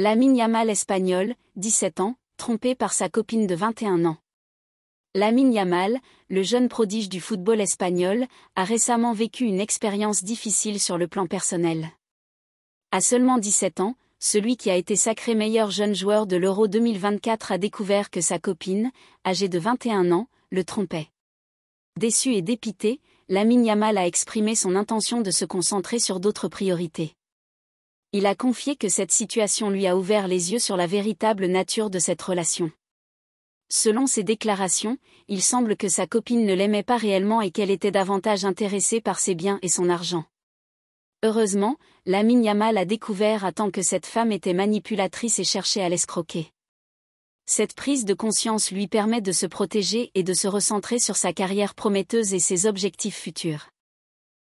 Lamine Yamal espagnol, 17 ans, trompé par sa copine de 21 ans. Lamine Yamal, le jeune prodige du football espagnol, a récemment vécu une expérience difficile sur le plan personnel. À seulement 17 ans, celui qui a été sacré meilleur jeune joueur de l'Euro 2024 a découvert que sa copine, âgée de 21 ans, le trompait. Déçu et dépité, Lamine Yamal a exprimé son intention de se concentrer sur d'autres priorités il a confié que cette situation lui a ouvert les yeux sur la véritable nature de cette relation. Selon ses déclarations, il semble que sa copine ne l'aimait pas réellement et qu'elle était davantage intéressée par ses biens et son argent. Heureusement, l'ami Nyama l'a découvert à temps que cette femme était manipulatrice et cherchait à l'escroquer. Cette prise de conscience lui permet de se protéger et de se recentrer sur sa carrière prometteuse et ses objectifs futurs.